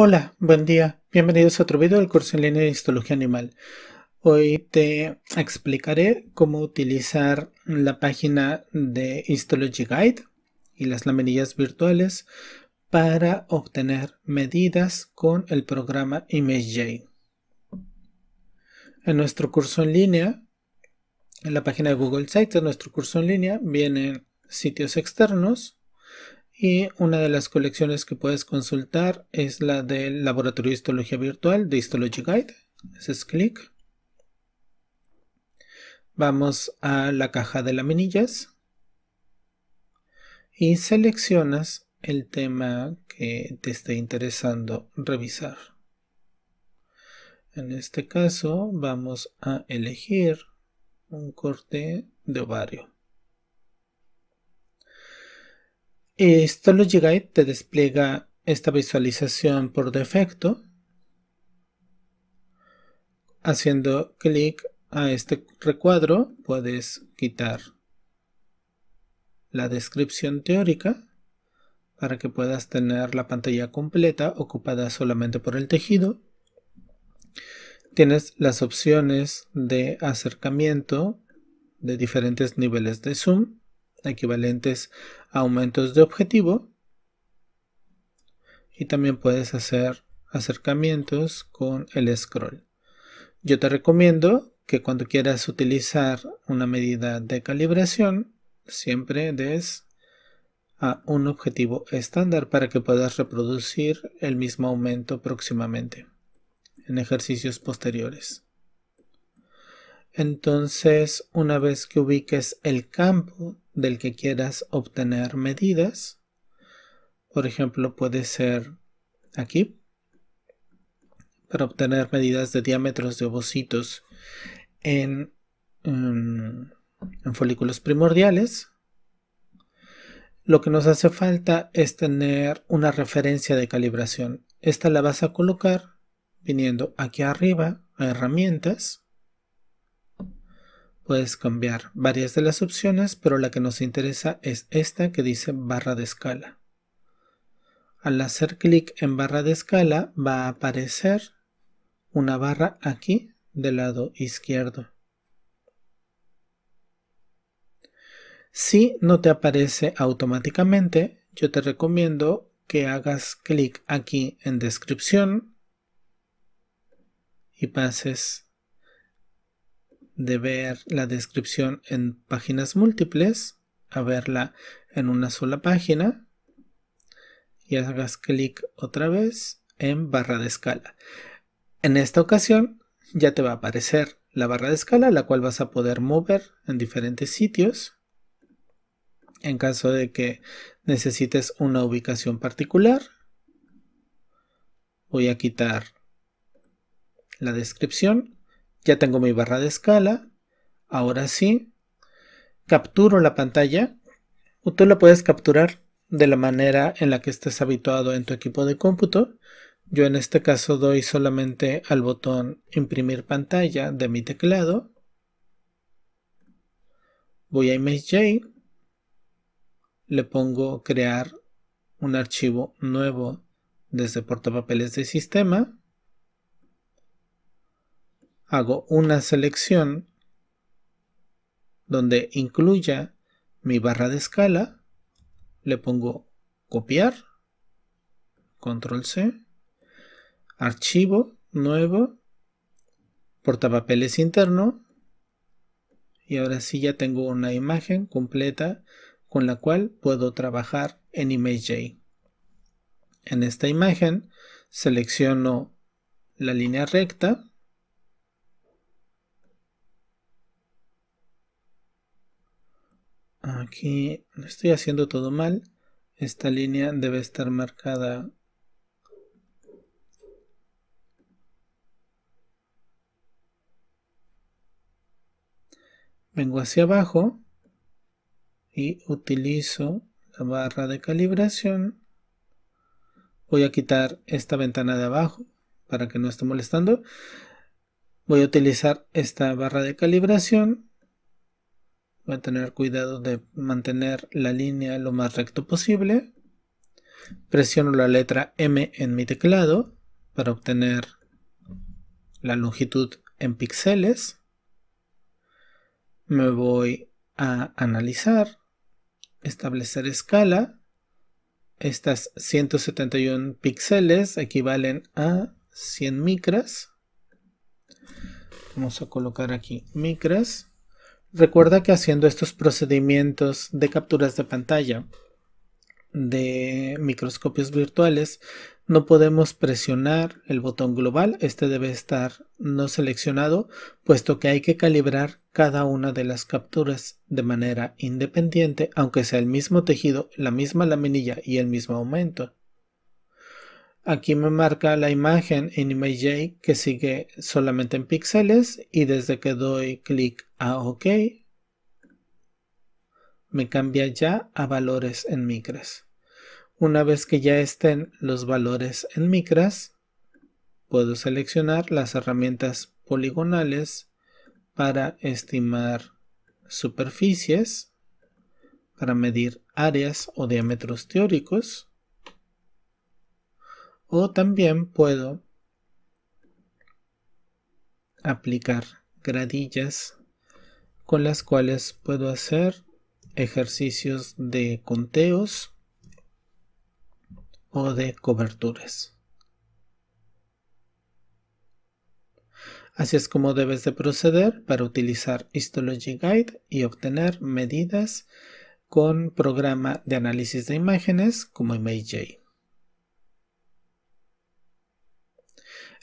Hola, buen día. Bienvenidos a otro video del curso en línea de histología animal. Hoy te explicaré cómo utilizar la página de Histology Guide y las laminillas virtuales para obtener medidas con el programa ImageJ. En nuestro curso en línea, en la página de Google Sites de nuestro curso en línea, vienen sitios externos y una de las colecciones que puedes consultar es la del Laboratorio de Histología Virtual de Histology Guide. Haces clic. Vamos a la caja de laminillas. Y seleccionas el tema que te esté interesando revisar. En este caso vamos a elegir un corte de ovario. llega Guide te despliega esta visualización por defecto haciendo clic a este recuadro puedes quitar la descripción teórica para que puedas tener la pantalla completa ocupada solamente por el tejido. Tienes las opciones de acercamiento de diferentes niveles de zoom equivalentes a aumentos de objetivo. Y también puedes hacer acercamientos con el scroll. Yo te recomiendo que cuando quieras utilizar una medida de calibración, siempre des a un objetivo estándar para que puedas reproducir el mismo aumento próximamente en ejercicios posteriores. Entonces, una vez que ubiques el campo del que quieras obtener medidas, por ejemplo, puede ser aquí, para obtener medidas de diámetros de ovocitos en, em, en folículos primordiales, lo que nos hace falta es tener una referencia de calibración. Esta la vas a colocar viniendo aquí arriba a herramientas, Puedes cambiar varias de las opciones, pero la que nos interesa es esta que dice barra de escala. Al hacer clic en barra de escala va a aparecer una barra aquí del lado izquierdo. Si no te aparece automáticamente, yo te recomiendo que hagas clic aquí en descripción y pases de ver la descripción en páginas múltiples a verla en una sola página y hagas clic otra vez en barra de escala. En esta ocasión ya te va a aparecer la barra de escala, la cual vas a poder mover en diferentes sitios. En caso de que necesites una ubicación particular, voy a quitar la descripción ya tengo mi barra de escala. Ahora sí, capturo la pantalla. O tú la puedes capturar de la manera en la que estés habituado en tu equipo de cómputo. Yo en este caso doy solamente al botón imprimir pantalla de mi teclado. Voy a ImageJ. Le pongo crear un archivo nuevo desde portapapeles de sistema hago una selección donde incluya mi barra de escala, le pongo copiar, control C, archivo, nuevo, portapapeles interno, y ahora sí ya tengo una imagen completa con la cual puedo trabajar en ImageJ. En esta imagen selecciono la línea recta, Aquí estoy haciendo todo mal. Esta línea debe estar marcada vengo hacia abajo y utilizo la barra de calibración. Voy a quitar esta ventana de abajo para que no esté molestando. Voy a utilizar esta barra de calibración Voy a tener cuidado de mantener la línea lo más recto posible. Presiono la letra M en mi teclado para obtener la longitud en píxeles. Me voy a analizar, establecer escala. Estas 171 píxeles equivalen a 100 micras. Vamos a colocar aquí micras. Recuerda que haciendo estos procedimientos de capturas de pantalla de microscopios virtuales, no podemos presionar el botón global, este debe estar no seleccionado, puesto que hay que calibrar cada una de las capturas de manera independiente, aunque sea el mismo tejido, la misma laminilla y el mismo aumento. Aquí me marca la imagen en ImageJ que sigue solamente en píxeles y desde que doy clic a OK me cambia ya a valores en micras. Una vez que ya estén los valores en micras, puedo seleccionar las herramientas poligonales para estimar superficies, para medir áreas o diámetros teóricos o también puedo aplicar gradillas con las cuales puedo hacer ejercicios de conteos o de coberturas. Así es como debes de proceder para utilizar Histology Guide y obtener medidas con programa de análisis de imágenes como ImageJ.